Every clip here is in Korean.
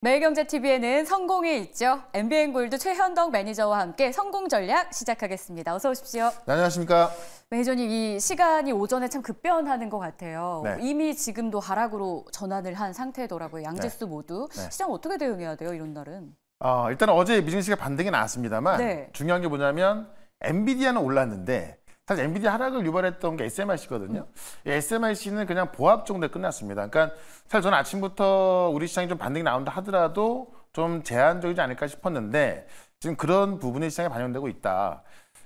매일경제TV에는 성공이 있죠. MBN 골드 최현덕 매니저와 함께 성공 전략 시작하겠습니다. 어서 오십시오. 네, 안녕하십니까. 매니저님, 네, 이 시간이 오전에 참 급변하는 것 같아요. 네. 이미 지금도 하락으로 전환을 한 상태더라고요. 양지수 네. 모두. 네. 시장 어떻게 대응해야 돼요, 이런 날은? 어, 일단 어제 미증시가 반등이 나왔습니다만 네. 중요한 게 뭐냐면 엔비디아는 올랐는데 사실 엔비디아 하락을 유발했던 게 s m i c 거든요 음. s m i c 는 그냥 보합 정도에 끝났습니다. 그러니까 사실 저는 아침부터 우리 시장이 좀 반등이 나온다 하더라도 좀 제한적이지 않을까 싶었는데 지금 그런 부분이 시장에 반영되고 있다.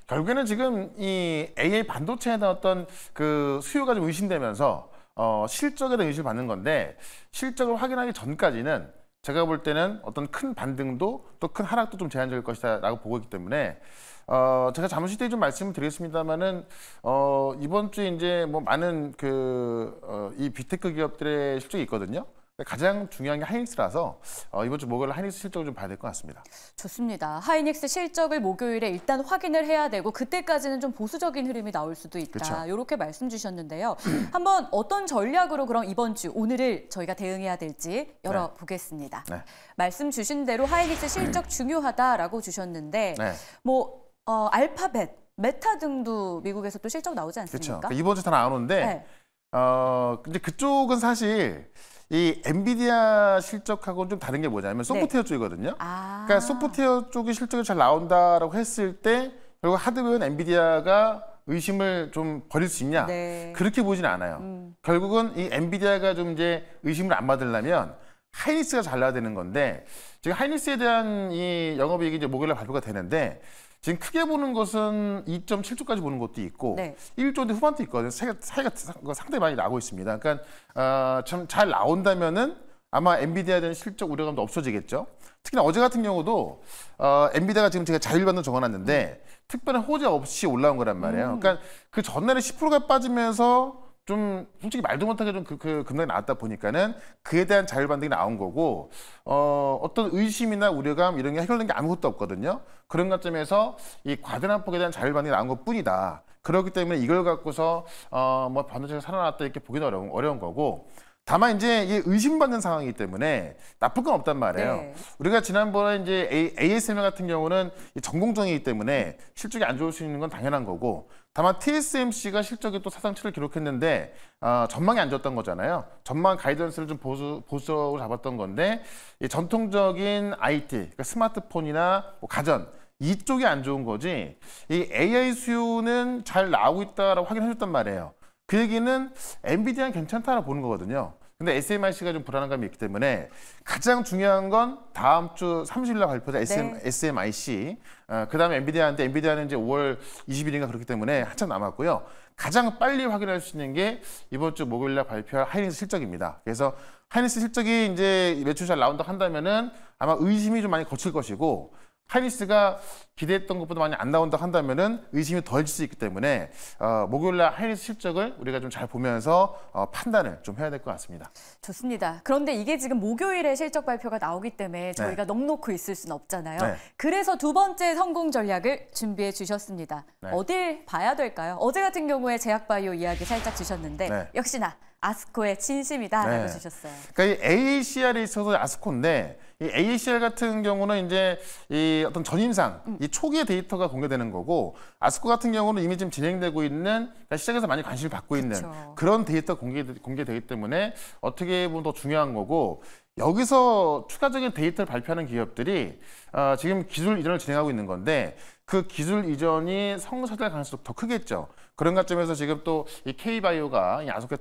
결국에는 지금 이 AI 반도체에 대한 어떤 그 수요가 좀 의심되면서 어, 실적에 대한 의심을 받는 건데 실적을 확인하기 전까지는 제가 볼 때는 어떤 큰 반등도 또 큰 하락도 좀 제한적일 것이다라고 보고 있기 때문에 어, 제가 잠시 뒤에 좀 말씀을 드리겠습니다만은 어, 이번 주에 이제 뭐 많은 그, 어, 이 비테크 기업들의 실적이 있거든요. 가장 중요한 게 하이닉스라서 어, 이번 주 목요일 하이닉스 실적을 좀 봐야 될 것 같습니다. 좋습니다. 하이닉스 실적을 목요일에 일단 확인을 해야 되고 그때까지는 좀 보수적인 흐름이 나올 수도 있다. 그렇죠. 이렇게 말씀 주셨는데요. 한번 어떤 전략으로 그럼 이번 주 오늘을 저희가 대응해야 될지 네. 열어보겠습니다. 네. 네. 말씀 주신 대로 하이닉스 실적 중요하다라고 주셨는데 네. 뭐 어, 알파벳, 메타 등도 미국에서 또 실적 나오지 않습니까? 그렇죠. 이번 주다 나오는데 네. 어, 근데 그쪽은 사실 이 엔비디아 실적하고는 좀 다른 게 뭐냐면 네. 소프트웨어 네. 쪽이거든요. 아. 그러니까 소프트웨어 쪽이 실적이 잘 나온다라고 했을 때 결국 하드웨어는 엔비디아가 의심을 좀 버릴 수 있냐? 네. 그렇게 보지는 않아요. 음. 결국은 이 엔비디아가 좀 이제 의심을 안 받으려면 하이닉스가 잘 나야 되는 건데 지금 하이닉스에 대한 이 영업이익이 이제 목요일에 발표가 되는데 지금 크게 보는 것은 2.7조까지 보는 것도 있고 네. 1조인데 후반도 있거든요. 차이가, 차이가 상당히 많이 나고 있습니다. 그러니까 어, 아, 참잘 나온다면은 아마 엔비디아에 대한 실적 우려감도 없어지겠죠. 특히나 어제 같은 경우도 어, 엔비디아가 지금 제가 자율반도 적어놨는데 음. 특별한 호재 없이 올라온 거란 말이에요. 음. 그러니까 그 전날에 10%가 빠지면서 좀 솔직히 말도 못하게 좀그 그, 그 금단이 나왔다 보니까는 그에 대한 자율 반등이 나온 거고 어, 어떤 의심이나 우려감 이런 게 해결된 게 아무것도 없거든요. 그런 관점에서 이 과대란 폭에 대한 자율 반등이 나온 것뿐이다. 그렇기 때문에 이걸 갖고서 어, 뭐 반도체가 살아났다 이렇게 보기는 어려운, 어려운 거고 다만 이제 의심받는 상황이기 때문에 나쁠 건 없단 말이에요. 네. 우리가 지난번에 이제 ASMR 같은 경우는 전공정이기 때문에 실적이 안 좋을 수 있는 건 당연한 거고 다만 TSMC가 실적이 또 사상치를 기록했는데 어, 전망이 안 좋았던 거잖아요. 전망 가이던스를 좀 보수, 보수적으로 잡았던 건데 이 전통적인 IT, 그러니까 스마트폰이나 뭐 가전 이쪽이 안 좋은 거지 이 AI 수요는 잘 나오고 있다라고 확인해줬단 말이에요. 그 얘기는 엔비디아는 괜찮다라고 보는 거거든요. 근데 SMIC가 좀 불안한 감이 있기 때문에 가장 중요한 건 다음 주 30일 날 발표된 SM, 네. SMIC. 어, 그다음에 엔비디아한테 엔비디아는 이제 5월 20일인가 그렇기 때문에 한참 남았고요. 가장 빨리 확인할 수 있는 게 이번 주 목요일 날 발표할 하이닉스 실적입니다. 그래서 하이닉스 실적이 이제 매출 잘 나온다 한다면은 아마 의심이 좀 많이 거칠 것이고 하니스가 기대했던 것보다 많이 안 나온다 한다면은 의심이 덜 질 수 있기 때문에 어, 목요일 날 하리스 이 실적을 우리가 좀 잘 보면서 어, 판단을 좀 해야 될 것 같습니다. 좋습니다. 그런데 이게 지금 목요일에 실적 발표가 나오기 때문에 네. 저희가 네. 넉놓고 있을 수는 없잖아요. 네. 그래서 두 번째 성공 전략을 준비해 주셨습니다. 네. 어딜 봐야 될까요? 어제 같은 경우에 제약바이오 이야기 살짝 주셨는데 네. 역시나 아스코의 진심이다라고 네. 주셨어요. 그러니까 이 AACR에 있어서 아스코인데 이 AACR 같은 경우는 이제 이 어떤 전임상 음. 이 초기의 데이터가 공개되는 거고 아스코 같은 경우는 이미 지금 진행되고 있는 그러니까 시장에서 많이 관심을 받고 그쵸. 있는 그런 데이터 공개 공개되기 때문에 어떻게 보면 더 중요한 거고 여기서 추가적인 데이터를 발표하는 기업들이 어, 지금 기술 이전을 진행하고 있는 건데 그 기술 이전이 성사될 가능성이 더 크겠죠. 그런 관점에서 지금 또 이 K바이오가 야속해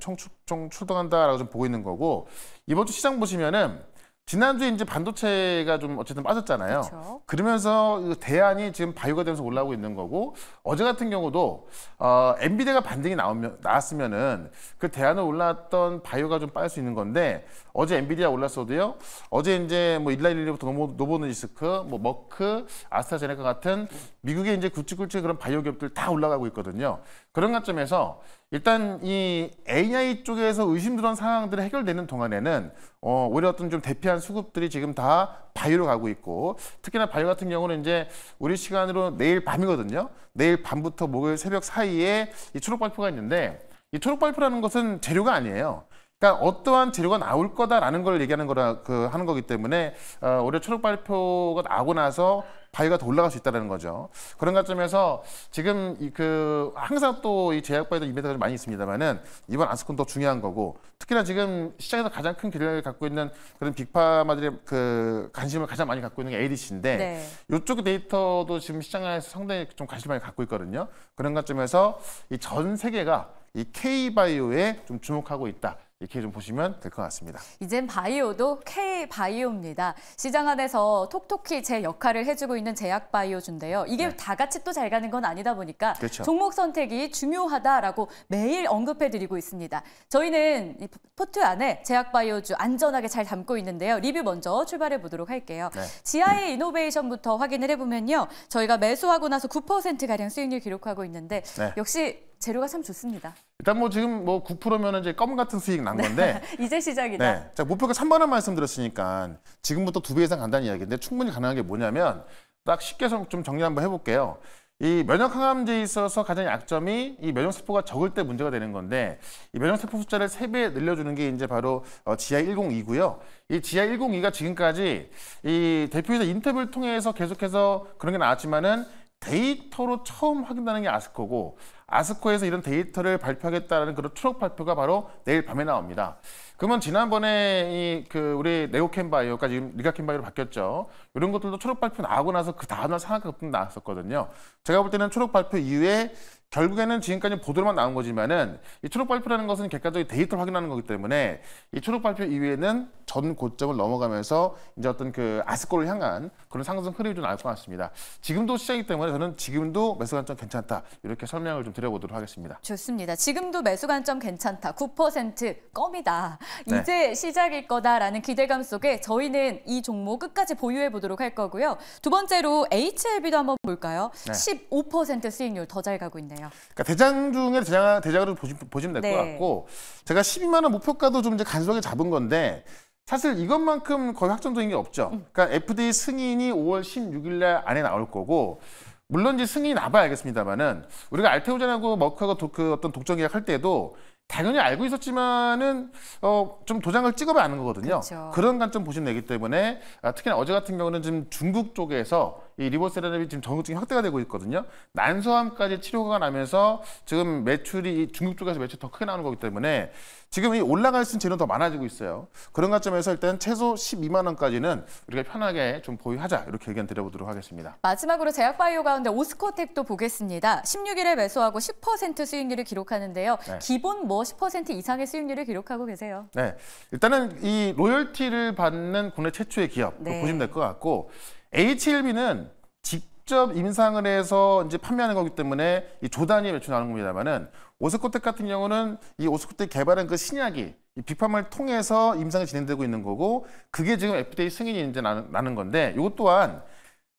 총출동한다라고 좀 보고 있는 거고 이번 주 시장 보시면은 지난주에 이제 반도체가 좀 어쨌든 빠졌잖아요. 그렇죠. 그러면서 그 대안이 지금 바이오가 되면서 올라오고 있는 거고 어제 같은 경우도 어, 엔비디아가 반등이 나오면 나왔으면은 그대안을올랐던 바이오가 좀 빠질 수 있는 건데 어제 엔비디아 올랐어도요. 어제 이제 뭐 일라일리부터 노보, 노보노디스크, 뭐 머크, 아스타제네카 같은 미국의 이제 굵직굵직 그런 바이오 기업들 다 올라가고 있거든요. 그런 관점에서 일단 이 AI 쪽에서 의심스러운 상황들이 해결되는 동안에는 어, 오히려 어떤 좀 대피한 수급들이 지금 다 바이로 오 가고 있고 특히나 바이 오 같은 경우는 이제 우리 시간으로 내일 밤이거든요. 내일 밤부터 목요일 새벽 사이에 이 초록 발표가 있는데 이 초록 발표라는 것은 재료가 아니에요. 그러니까 어떠한 재료가 나올 거다라는 걸 얘기하는 거라 그 하는 거기 때문에 어, 올해 초록 발표가 나고 나서 바위가 더 올라갈 수 있다는 거죠. 그런 관점에서 지금 이그 항상 또 이 제약 바이든 이벤트가 많이 있습니다만은 이번 안스콘더 중요한 거고 특히나 지금 시장에서 가장 큰 기대를 갖고 있는 그런 빅파마들의 그 관심을 가장 많이 갖고 있는 게 ADC인데 네. 이쪽 데이터도 지금 시장에서 상당히 좀 관심을 많이 갖고 있거든요. 그런 관점에서 이 전 세계가 이 K 바이오에 좀 주목하고 있다. 이렇게 좀 보시면 될 것 같습니다. 이젠 바이오도 K바이오입니다. 시장 안에서 톡톡히 제 역할을 해주고 있는 제약바이오주인데요. 이게 네. 다 같이 또 잘 가는 건 아니다 보니까 그렇죠. 종목 선택이 중요하다라고 매일 언급해드리고 있습니다. 저희는 포트 안에 제약바이오주 안전하게 잘 담고 있는데요. 리뷰 먼저 출발해 보도록 할게요. 네. 지하 이노베이션부터 확인을 해보면요. 저희가 매수하고 나서 9%가량 수익률 기록하고 있는데 네. 역시 재료가 참 좋습니다. 일단 뭐 지금 뭐 9%면 이제 껌 같은 수익 난 건데 이제 시작이다. 네. 자, 목표가 3만 원 말씀드렸으니까 지금부터 두 배 이상 간다는 이야기인데 충분히 가능한 게 뭐냐면 딱 쉽게 좀 정리 한번 해 볼게요. 이 면역 항암제에 있어서 가장 약점이 이 면역 세포가 적을 때 문제가 되는 건데 이 면역 세포 숫자를 세배 늘려주는 게 이제 바로 어, 지하 102고요. 이 지하 102가 지금까지 이 대표이사 인터뷰를 통해서 계속해서 그런 게 나왔지만은 데이터로 처음 확인되는게 아스코고 아스코에서 이런 데이터를 발표하겠다는 그런 추적 발표가 바로 내일 밤에 나옵니다. 그러면 지난번에 이 그 우리 네오캔바이오까 지금 리가캔바이오로 바뀌었죠. 이런 것들도 초록 발표 나오고 나서 그 다음날 상한가 급등 나왔었거든요. 제가 볼 때는 초록 발표 이후에 결국에는 지금까지 보도로만 나온 거지만은 이 초록 발표라는 것은 객관적인 데이터를 확인하는 거기 때문에 이 초록 발표 이후에는 전 고점을 넘어가면서 이제 어떤 그 아스코를 향한 그런 상승 흐름이 좀 나올 것 같습니다. 지금도 시장이기 때문에 저는 지금도 매수 관점 괜찮다 이렇게 설명을 좀 드려보도록 하겠습니다. 좋습니다. 지금도 매수 관점 괜찮다. 9% 껌이다. 네. 이제 네. 시작일 거다라는 기대감 속에 저희는 이 종목 끝까지 보유해 보도록 할 거고요. 두 번째로 HLB도 한번 볼까요? 네. 15% 수익률 더 잘 가고 있네요. 그러네요. 그러니까 대장 중에 대장 대장으로 보시면, 보시면 될것 네. 같고 제가 12만 원 목표가도 좀 이제 간소하게 잡은 건데 사실 이것만큼 거의 확정적인 게 없죠. 음. 그러니까 FDA 승인이 5월 16일 날 안에 나올 거고 물론 이제 승인이 나봐야 알겠습니다만은 우리가 알테오젠하고 머크하고 도, 그 어떤 독점 계약할 때도 당연히 알고 있었지만은 어 좀 도장을 찍어봐야 아는 거거든요. 그렇죠. 그런 관점 보시면 되기 때문에 아, 특히나 어제 같은 경우는 지금 중국 쪽에서 이 리보세라닙이 지금 전국적인 확대가 되고 있거든요. 난소암까지 치료가 나면서 지금 매출이 중국 쪽에서 매출 더 크게 나오는 거기 때문에 지금 이 올라갈 수 있는 재료는 더 많아지고 있어요. 그런 관점에서 일단 최소 12만 원까지는 우리가 편하게 좀 보유하자 이렇게 의견 드려보도록 하겠습니다. 마지막으로 제약바이오 가운데 오스코텍도 보겠습니다. 16일에 매수하고 10% 수익률을 기록하는데요. 네. 기본 뭐 10% 이상의 수익률을 기록하고 계세요. 네, 일단은 이 로열티를 받는 국내 최초의 기업 네. 보시면 될 것 같고 H1B는 직접 임상을 해서 이제 판매하는 거기 때문에 이 조단위 매출 나오는 겁니다만은 오스코텍 같은 경우는 이 오스코텍 개발한 그 신약이 이 비팜을 통해서 임상이 진행되고 있는 거고 그게 지금 FDA 승인이 이제 나는, 나는 건데 이것 또한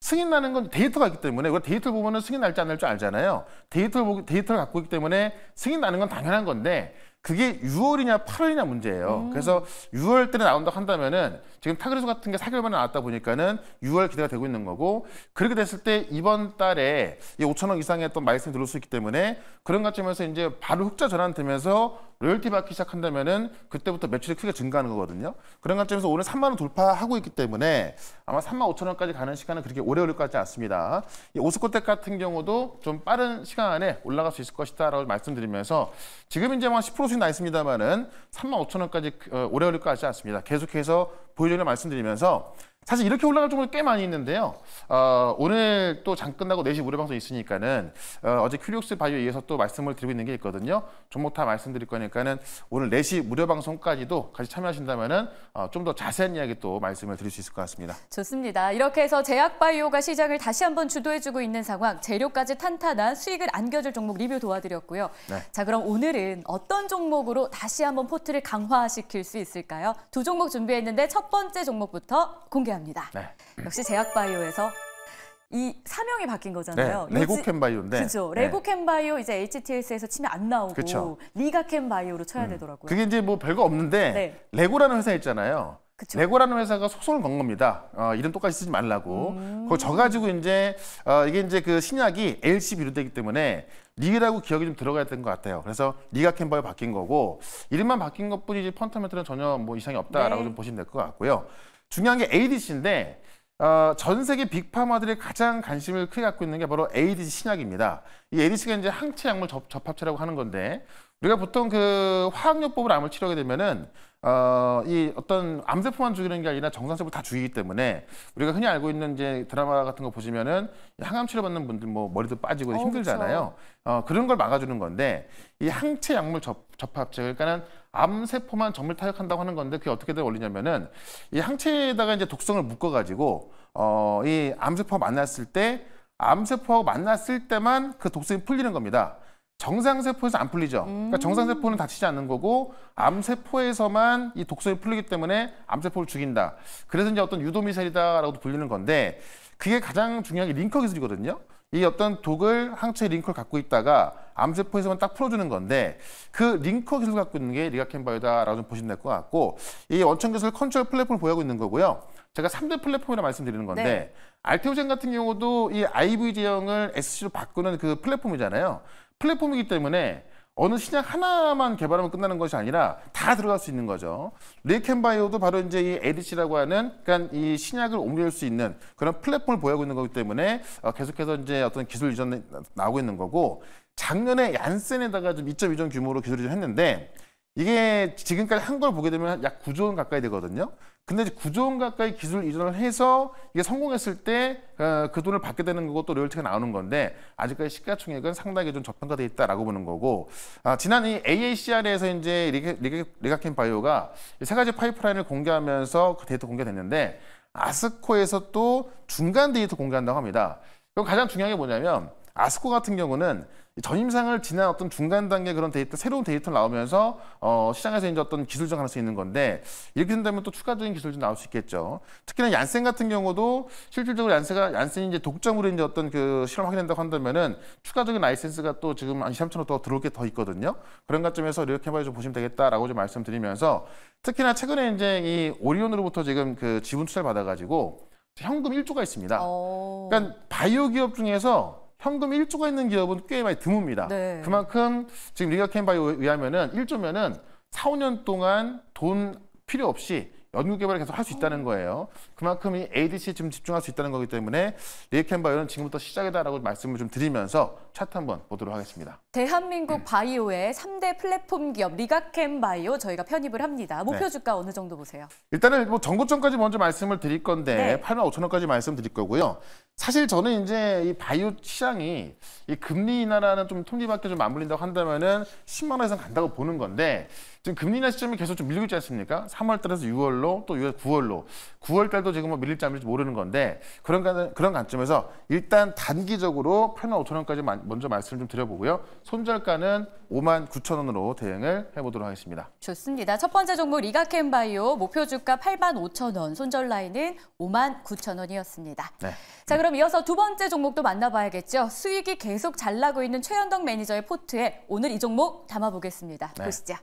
승인 나는 건 데이터가 있기 때문에 그 데이터를 보면은 승인 날지 안 날지 알잖아요. 데이터를 데이터를 갖고 있기 때문에 승인 나는 건 당연한 건데 그게 6월이냐 8월이냐 문제예요. 음. 그래서 6월 때 나온다 한다면은 지금 타그리수 같은 게 4개월 만에 나왔다 보니까는 6월 기대가 되고 있는 거고 그렇게 됐을 때 이번 달에 이 5천 원 이상의 어떤 마이스에 들어올 수 있기 때문에 그런 관점에서 이제 바로 흑자 전환 되면서 로열티 받기 시작한다면은 그때부터 매출이 크게 증가하는 거거든요. 그런 관점에서 오늘 3만 원 돌파하고 있기 때문에 아마 3만 5천 원까지 가는 시간은 그렇게 오래 걸릴 것 같지 않습니다. 오스코텍 같은 경우도 좀 빠른 시간 안에 올라갈 수 있을 것이다라고 말씀드리면서 지금 이제 한10%씩나 있습니다만은 3만 5천 원까지 그, 어, 오래 걸릴 것 같지 않습니다. 계속해서 보여주려 말씀드리면서 사실 이렇게 올라갈 종목이 꽤 많이 있는데요. 어, 오늘 또 장 끝나고 4시 무료 방송 있으니까는 어, 제 큐리오스 바이오에 의해서 또 말씀을 드리고 있는 게 있거든요. 종목 다 말씀드릴 거니까는 오늘 4시 무료 방송까지도 같이 참여하신다면은 어, 좀더 자세한 이야기 또 말씀을 드릴 수 있을 것 같습니다. 좋습니다. 이렇게 해서 제약바이오가 시장을 다시 한번 주도해주고 있는 상황, 재료까지 탄탄한 수익을 안겨줄 종목 리뷰 도와드렸고요. 네. 자 그럼 오늘은 어떤 종목으로 다시 한번 포트를 강화시킬 수 있을까요? 두 종목 준비했는데 첫 번째 종목부터 공개. 소개합니다. 네. 역시 제약바이오에서 이 사명이 바뀐 거잖아요. 네, 레고캔 바이오인데. 그죠. 네. 레고캔 바이오 이제 HTS에서 치면 안 나오고 그쵸. 리가캔 바이오로 쳐야 음. 되더라고요. 그게 이제 뭐 별거 없는데 네. 레고라는 회사 있잖아요. 그쵸. 레고라는 회사가 소송을 건 겁니다. 어, 이름 똑같이 쓰지 말라고. 음. 그걸 져가지고 이제 어, 이게 이제 그 신약이 LC 비료되기 때문에 리라고 기억이 좀 들어가야 되는 것 같아요. 그래서 리가 캔바이오 바뀐 거고 이름만 바뀐 것뿐이지 펀터멘트는 전혀 뭐 이상이 없다라고 네. 좀 보시면 될 것 같고요. 중요한 게 ADC인데 어, 전 세계 빅파마들의 가장 관심을 크게 갖고 있는 게 바로 ADC 신약입니다. 이 ADC가 이제 항체 약물 접, 합체라고 하는 건데 우리가 보통 그 화학요법으로 암을 치료하게 되면은 어, 이 어떤 암세포만 죽이는 게 아니라 정상세포 다 죽이기 때문에 우리가 흔히 알고 있는 이제 드라마 같은 거 보시면은 항암 치료 받는 분들 뭐 머리도 빠지고 어, 힘들잖아요. 그쵸. 어, 그런 걸 막아주는 건데 이 항체 약물 접, 접합체 그러니까는 암세포만 점을 타격한다고 하는 건데 그게 어떻게 된 원리냐면은 이 항체에다가 이제 독성을 묶어가지고 어, 이 암세포와 만났을 때 암세포하고 만났을 때만 그 독성이 풀리는 겁니다. 정상세포에서 안 풀리죠. 그러니까 음. 그러니까 정상세포는 다치지 않는 거고 암세포에서만 이 독성이 풀리기 때문에 암세포를 죽인다. 그래서 이제 어떤 유도미사일이다라고도 불리는 건데 그게 가장 중요한 게 링커 기술이거든요. 이 어떤 독을 항체 링커를 갖고 있다가 암세포에서만 딱 풀어주는 건데 그 링커 기술 갖고 있는 게 리가캔바이다라고 좀 보시면 될 것 같고 이 원천 기술 컨트롤 플랫폼을 보유하고 있는 거고요. 제가 3대 플랫폼이라 말씀드리는 건데 네. 알테오젠 같은 경우도 이 IV 제형을 SC로 바꾸는 그 플랫폼이잖아요. 플랫폼이기 때문에 어느 신약 하나만 개발하면 끝나는 것이 아니라 다 들어갈 수 있는 거죠. 리켄바이오도 바로 이제 이 LH라고 하는 그러니까 이 신약을 옮길수 있는 그런 플랫폼을 보유하고 있는 거기 때문에 어, 계속해서 이제 어떤 기술 이전 나오고 있는 거고 작년에 얀센에다가 좀 2.2조 원 규모로 기술을좀 했는데 이게 지금까지 한 걸 보게 되면 약 9조 원 가까이 되거든요. 근데 9조 원 가까이 기술 이전을 해서 이게 성공했을 때그 어, 돈을 받게 되는 거고 또 로열티가 나오는 건데 아직까지 시가총액은 상당히 좀 저평가돼 있다라고 보는 거고 아, 지난 이 AACR에서 이제 리가켄 바이오가 세 가지 파이프라인을 공개하면서 그 데이터 공개됐는데 아스코에서 또 중간 데이터 공개한다고 합니다. 그럼 가장 중요한 게 뭐냐면 아스코 같은 경우는 전임상을 지난 어떤 중간 단계 그런 데이터, 새로운 데이터 나오면서 어, 시장에서 이제 어떤 기술적 가능성이 있는 건데 이렇게 된다면 또 추가적인 기술도 나올 수 있겠죠. 특히나 얀센 같은 경우도 실질적으로 얀센가 얀센이 이제 독점으로 이제 어떤 그 실험 확인된다고 한다면은 추가적인 라이센스가 또 지금 한 3천억 더 들어올 게 더 있거든요. 그런 관점에서 이렇게 해봐야 좀 보시면 되겠다라고 좀 말씀드리면서 특히나 최근에 이제 이 오리온으로부터 지금 그 지분 투자를 받아가지고 현금 1조가 있습니다. 오. 어. 그러니까 바이오 기업 중에서 현금 1조가 있는 기업은 꽤 많이 드뭅니다. 네. 그만큼 지금 리가 캠바에 의하면은 1조면은 4, 5년 동안 돈 필요 없이 연구 개발을 계속 할 수 있다는 어. 거예요. 그만큼 이 a d c 지금 집중할 수 있다는 거기 때문에 리액캔바이오는 지금부터 시작이다라고 말씀을 좀 드리면서 차트 한번 보도록 하겠습니다. 대한민국 네. 바이오의 3대 플랫폼 기업 리가캔바이오 저희가 편입을 합니다. 네. 목표 주가 어느 정도 보세요? 일단은 뭐 정고점까지 먼저 말씀을 드릴 건데 네. 8만 5천 원까지 말씀드릴 거고요. 사실 저는 이제 이 바이오 시장이 이 금리 인하라는 좀 톱니바퀴 좀 맞물린다고 한다면은 10만 원 이상 간다고 보는 건데 지금 금리나 시점이 계속 좀 밀리고 있지 않습니까? 3월달에서 6월로 또 9월로 9월달도 지금 뭐 밀릴지 안 밀릴지 모르는 건데 그런 그런 관점에서 일단 단기적으로 8만 5천 원까지 먼저 말씀을 좀 드려보고요. 손절가는 5만 9천 원으로 대응을 해보도록 하겠습니다. 좋습니다. 첫 번째 종목 리가캔바이오 목표 주가 8만 5천 원, 손절 라인은 5만 9천 원이었습니다. 네. 자 그럼 이어서 두 번째 종목도 만나봐야겠죠. 수익이 계속 잘 나고 있는 최현덕 매니저의 포트에 오늘 이 종목 담아보겠습니다. 네. 보시죠.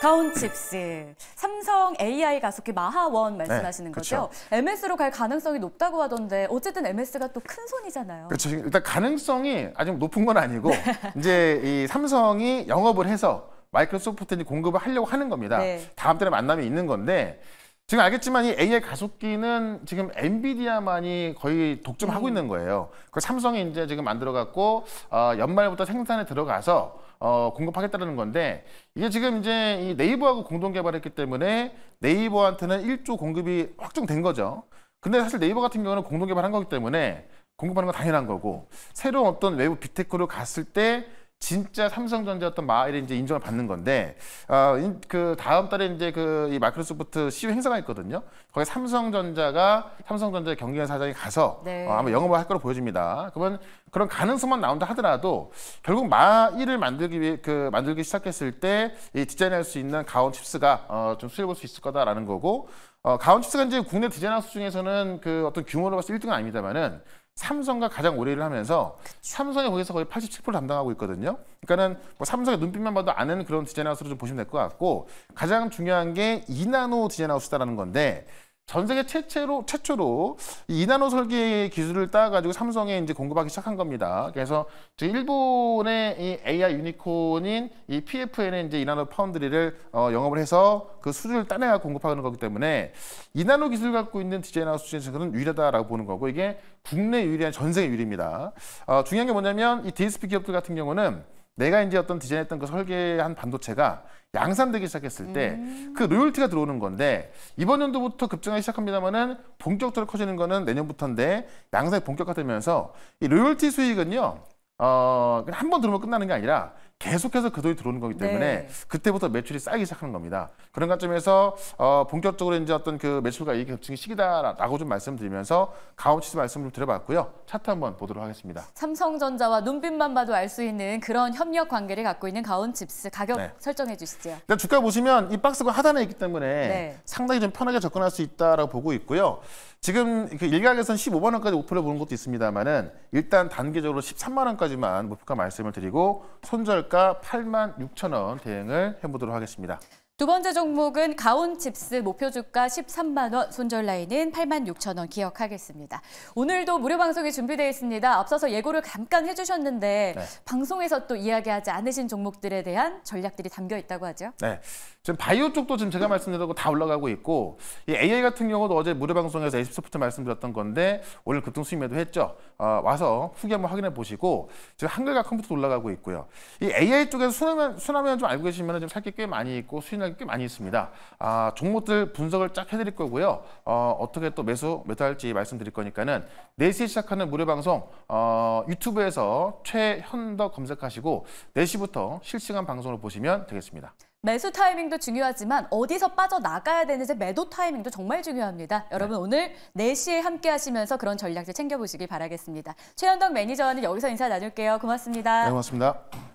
다운칩스, 삼성 AI 가속기 그 마하원 네, 말씀하시는 네, 거죠? MS로 갈 가능성이 높다고 하던데 어쨌든 MS가 또 큰 손이잖아요. 그렇죠. 일단 가능성이 아직 높은 건 아니고 네. 이제 이 삼성이 영업을 해서 마이크로소프트에 공급을 하려고 하는 겁니다. 네. 다음 달에 만남이 있는 건데 지금 알겠지만 이 AI 가속기는 지금 엔비디아만이 거의 독점하고 음. 있는 거예요. 그 삼성이 이제 지금 만들어갖고 어, 연말부터 생산에 들어가서 어, 공급하겠다는 건데 이게 지금 이제 이 네이버하고 공동 개발했기 때문에 네이버한테는 1조 공급이 확정된 거죠. 근데 사실 네이버 같은 경우는 공동 개발한 거기 때문에 공급하는 건 당연한 거고 새로운 어떤 외부 빅테크로 갔을 때 진짜 삼성전자 어떤 마을에 이제 인정을 받는 건데 어, 인, 그 다음 달에 이제 그이 마이크로소프트 시위 행사가 있거든요. 거기 삼성전자가 삼성전자 경기관 사장이 가서 어, 네. 어, 아마 영업을 할 거로 보여집니다. 그러면 그런 가능성만 나온다 하더라도 결국 마일을 만들기 위해 그 만들기 시작했을 때 이 디자인할 수 있는 가온 칩스가 어, 좀수입볼수 있을 거다라는 거고 어, 가온 칩스가 이제 국내 디자이너스 중에서는 그 어떤 규모로 봤을 때 1등은 아닙니다만은 삼성과 가장 오래 일을 하면서 삼성이 거기서 거의 87% 담당하고 있거든요. 그러니까는 뭐 삼성의 눈빛만 봐도 아는 그런 디자인 하우스로 좀 보시면 될 것 같고 가장 중요한 게 이나노 디자인 하우스다라는 건데 전 세계 최초로 최초로 이나노 설계 기술을 따가지고 삼성에 이제 공급하기 시작한 겁니다. 그래서 지금 일본의 이 AI 유니콘인 이 PFN의 이제 이나노 파운드리를 어, 영업을 해서 그수준을 따내야 공급하는 거기 때문에 이나노 기술 갖고 있는 디자이 하우스 중에서는 유일하다라고 보는 거고 이게 국내 유리한전 세계 유일입니다. 어, 중요한 게 뭐냐면 이 DSP 기업들 같은 경우는 내가 이제 어떤 디자인했던 그 설계한 반도체가 양산되기 시작했을 때그 음. 그 로열티가 들어오는 건데 이번 연도부터 급증하기 시작합니다만은 본격적으로 커지는 거는 내년부터인데 양산이 본격화되면서 이 로열티 수익은요 어, 한번 들어오면 끝나는 게 아니라 계속해서 그 돈이 들어오는 거기 때문에 네. 그때부터 매출이 쌓이기 시작하는 겁니다. 그런 관점에서 어, 본격적으로 이제 어떤 그 매출과 이익 급증기 시기다라고 좀 말씀드리면서 가업치수 말씀 을 드려봤고요. 차트 한번 보도록 하겠습니다. 삼성전자와 눈빛만 봐도 알 수 있는 그런 협력 관계를 갖고 있는 가온칩스 가격 네. 설정해 주시죠. 일단 주가 보시면 이 박스가 하단에 있기 때문에 네. 상당히 좀 편하게 접근할 수 있다라고 보고 있고요. 지금 그 일각에선 15만 원까지 오픈해 보는 것도 있습니다만은 일단 단계적으로 13만 원까지만 목표가 말씀을 드리고 손절가 종가 8만 6천 원 대응을 해보도록 하겠습니다. 두 번째 종목은 가온칩스 목표 주가 13만 원, 손절 라인은 8만 6천 원 기억하겠습니다. 오늘도 무료 방송이 준비되어 있습니다. 앞서서 예고를 잠깐 해주셨는데 네. 방송에서 또 이야기하지 않으신 종목들에 대한 전략들이 담겨 있다고 하죠. 네. 지금 바이오 쪽도 지금 제가 말씀드렸고 다 올라가고 있고 이 AI 같은 경우도 어제 무료 방송에서 에이스소프트 말씀드렸던 건데 오늘 급등 수임에도했죠 어, 와서 후기 한번 확인해 보시고 지금 한글과 컴퓨터도 올라가고 있고요. 이 AI 쪽에서 순하면 순하면 좀 알고 계시면 지금 살게 꽤 많이 있고 수익량이 꽤 많이 있습니다. 아, 종목들 분석을 쫙 해드릴 거고요. 어, 어떻게 또 매수 매도할지 말씀드릴 거니까는 4시에 시작하는 무료 방송 어, 유튜브에서 최현덕 검색하시고 4시부터 실시간 방송을 보시면 되겠습니다. 매수 타이밍도 중요하지만 어디서 빠져나가야 되는지 매도 타이밍도 정말 중요합니다. 네. 여러분 네. 오늘 4시에 함께 하시면서 그런 전략들 챙겨보시길 바라겠습니다. 최현덕 매니저와는 여기서 인사 나눌게요. 고맙습니다. 네, 고맙습니다.